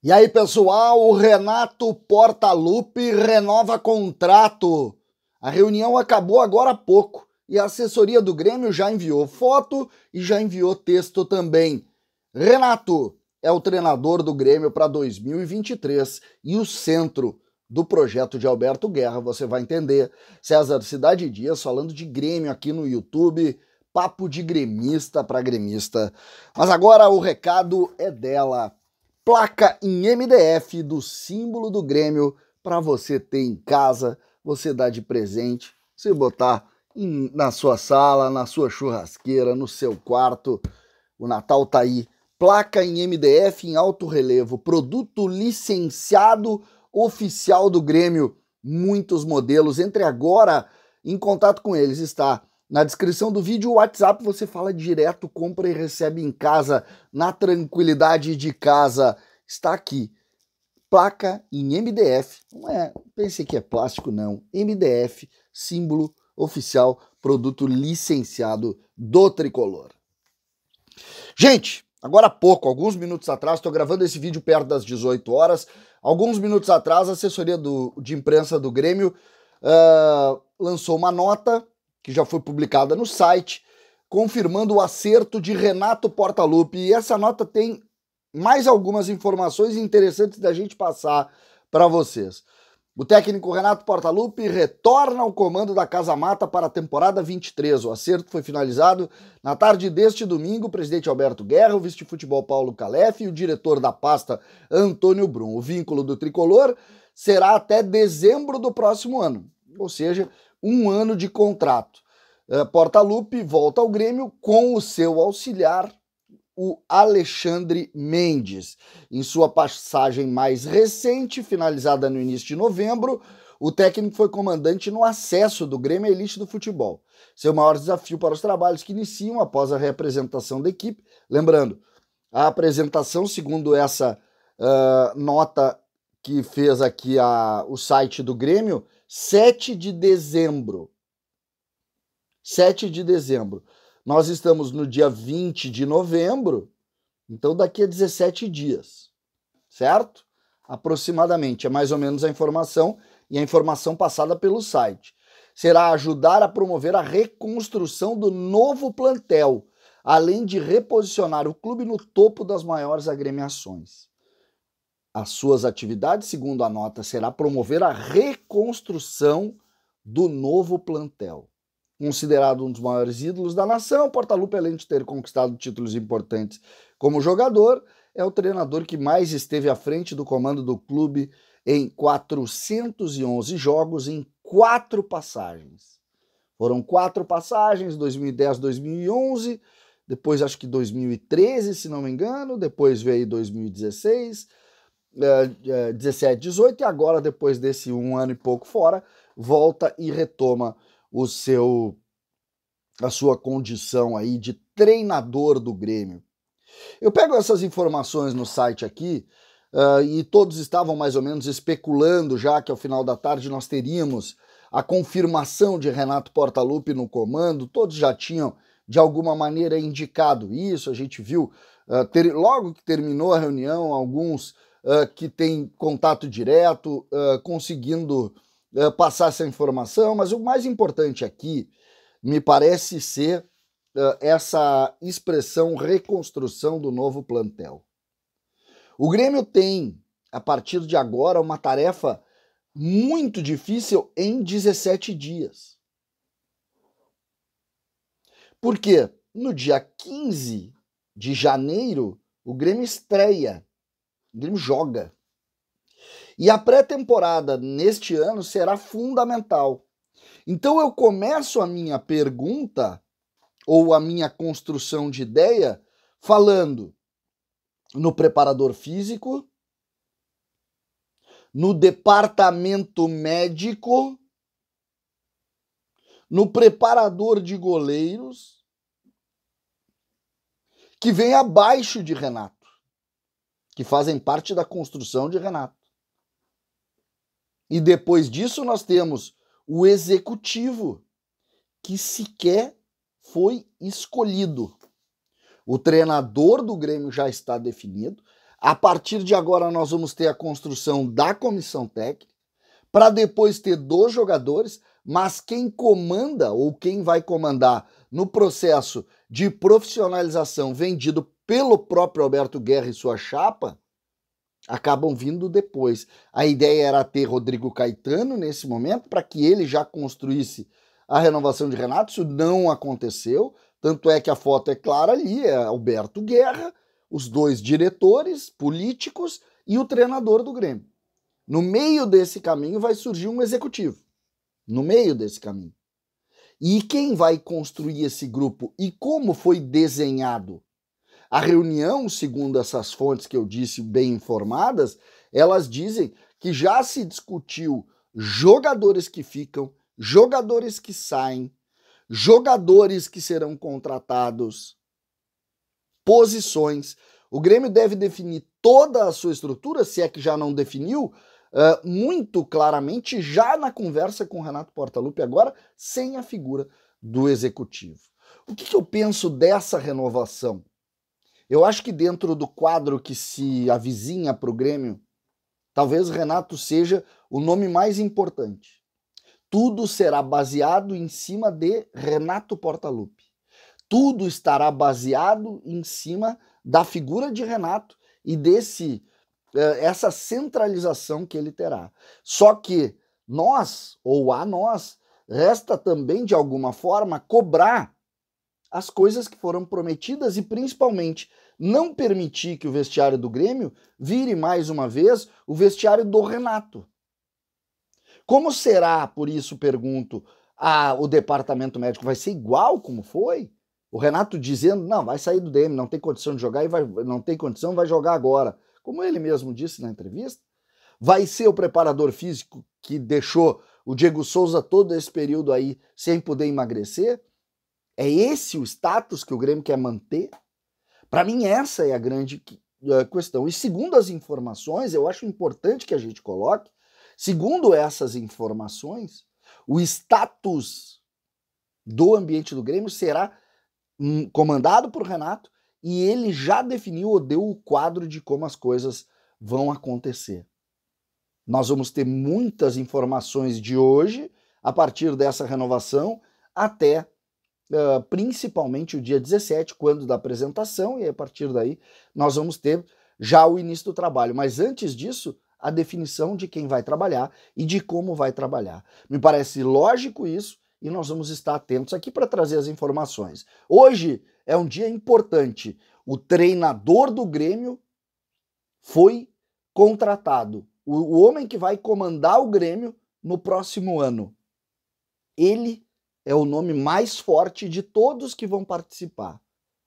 E aí, pessoal, o Renato Portaluppi renova contrato. A reunião acabou agora há pouco e a assessoria do Grêmio já enviou foto e já enviou texto também. Renato é o treinador do Grêmio para 2023 e o centro do projeto de Alberto Guerra, você vai entender. César Cidade Dias falando de Grêmio aqui no YouTube, papo de gremista para gremista. Mas agora o recado é dela placa em MDF do símbolo do Grêmio para você ter em casa, você dar de presente, você botar em, na sua sala, na sua churrasqueira, no seu quarto. O Natal tá aí. Placa em MDF em alto relevo, produto licenciado oficial do Grêmio. Muitos modelos. Entre agora em contato com eles está na descrição do vídeo, o WhatsApp você fala direto, compra e recebe em casa, na tranquilidade de casa. Está aqui. Placa em MDF. Não é, pensei que é plástico, não. MDF, símbolo oficial, produto licenciado do tricolor. Gente, agora há pouco, alguns minutos atrás, estou gravando esse vídeo perto das 18 horas. Alguns minutos atrás, a assessoria do, de imprensa do Grêmio uh, lançou uma nota que já foi publicada no site, confirmando o acerto de Renato Portaluppi. E essa nota tem mais algumas informações interessantes da gente passar para vocês. O técnico Renato Portaluppi retorna ao comando da Casa Mata para a temporada 23. O acerto foi finalizado na tarde deste domingo. O presidente Alberto Guerra, o vice-futebol Paulo Calef e o diretor da pasta Antônio Brum. O vínculo do tricolor será até dezembro do próximo ano, ou seja, um ano de contrato. Eh, Portaluppi volta ao Grêmio com o seu auxiliar, o Alexandre Mendes. Em sua passagem mais recente, finalizada no início de novembro, o técnico foi comandante no acesso do Grêmio Elite do futebol. Seu maior desafio para os trabalhos que iniciam após a representação da equipe. Lembrando, a apresentação, segundo essa uh, nota que fez aqui a, o site do Grêmio, 7 de dezembro. 7 de dezembro. Nós estamos no dia 20 de novembro, então daqui a 17 dias, certo? Aproximadamente, é mais ou menos a informação e a informação passada pelo site. Será ajudar a promover a reconstrução do novo plantel, além de reposicionar o clube no topo das maiores agremiações. As suas atividades, segundo a nota, será promover a reconstrução do novo plantel. Considerado um dos maiores ídolos da nação, Lupe, além de ter conquistado títulos importantes como jogador, é o treinador que mais esteve à frente do comando do clube em 411 jogos em quatro passagens. Foram quatro passagens, 2010, 2011, depois acho que 2013, se não me engano, depois veio 2016, é, 17, é, 18 e agora, depois desse um ano e pouco fora, volta e retoma o seu a sua condição aí de treinador do Grêmio. Eu pego essas informações no site aqui uh, e todos estavam mais ou menos especulando já que ao final da tarde nós teríamos a confirmação de Renato Portaluppi no comando, todos já tinham de alguma maneira indicado isso, a gente viu uh, ter, logo que terminou a reunião, alguns ah, que tem contato direto, uh, conseguindo uh, passar essa informação, mas o mais importante aqui me parece ser essa expressão reconstrução do novo plantel. O Grêmio tem, a partir de agora, uma tarefa muito difícil em 17 dias. Porque no dia 15 de janeiro, o Grêmio estreia o Grêmio joga. E a pré-temporada neste ano será fundamental. Então eu começo a minha pergunta ou a minha construção de ideia falando no preparador físico, no departamento médico, no preparador de goleiros, que vem abaixo de Renato que fazem parte da construção de Renato. E depois disso nós temos o executivo, que sequer foi escolhido. O treinador do Grêmio já está definido. A partir de agora nós vamos ter a construção da comissão técnica para depois ter dois jogadores, mas quem comanda ou quem vai comandar no processo de profissionalização vendido pelo próprio Alberto Guerra e sua chapa acabam vindo depois. A ideia era ter Rodrigo Caetano nesse momento para que ele já construísse a renovação de Renato, isso não aconteceu, tanto é que a foto é clara ali, é Alberto Guerra, os dois diretores políticos e o treinador do Grêmio. No meio desse caminho vai surgir um executivo. No meio desse caminho. E quem vai construir esse grupo e como foi desenhado? A reunião, segundo essas fontes que eu disse bem informadas, elas dizem que já se discutiu jogadores que ficam, jogadores que saem, jogadores que serão contratados, posições. O Grêmio deve definir toda a sua estrutura, se é que já não definiu, ah, muito claramente já na conversa com o Renato Portaluppi agora, sem a figura do executivo. O que, que eu penso dessa renovação? Eu acho que dentro do quadro que se avizinha para o Grêmio, talvez Renato seja o nome mais importante. Tudo será baseado em cima de Renato Portaluppi. Tudo estará baseado em cima da figura de Renato e desse é, essa centralização que ele terá. Só que nós, ou a nós, resta também, de alguma forma, cobrar as coisas que foram prometidas e, principalmente, não permitir que o vestiário do Grêmio vire mais uma vez o vestiário do Renato. Como será, por isso pergunto, a, o departamento médico vai ser igual como foi? O Renato dizendo: não, vai sair do DM, não tem condição de jogar e vai, não tem condição, vai jogar agora como ele mesmo disse na entrevista, vai ser o preparador físico que deixou o Diego Souza todo esse período aí sem poder emagrecer? É esse o status que o Grêmio quer manter? Para mim, essa é a grande é, questão. E segundo as informações, eu acho importante que a gente coloque, segundo essas informações, o status do ambiente do Grêmio será hum, comandado por Renato e ele já definiu ou deu o quadro de como as coisas vão acontecer. Nós vamos ter muitas informações de hoje, a partir dessa renovação, até uh, principalmente o dia 17, quando da apresentação, e a partir daí nós vamos ter já o início do trabalho. Mas antes disso, a definição de quem vai trabalhar e de como vai trabalhar. Me parece lógico isso e nós vamos estar atentos aqui para trazer as informações. Hoje é um dia importante. O treinador do Grêmio foi contratado. O, o homem que vai comandar o Grêmio no próximo ano. Ele é o nome mais forte de todos que vão participar,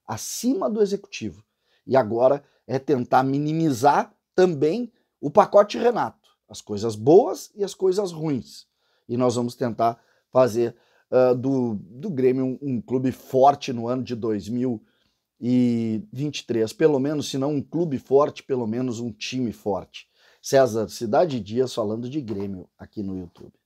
acima do executivo. E agora é tentar minimizar também o pacote Renato, as coisas boas e as coisas ruins. E nós vamos tentar fazer ah, do, do Grêmio um, um, clube forte no ano de 2023. Pelo menos, se não um clube forte, pelo menos um time forte. César Cidade Dias falando de Grêmio aqui no YouTube.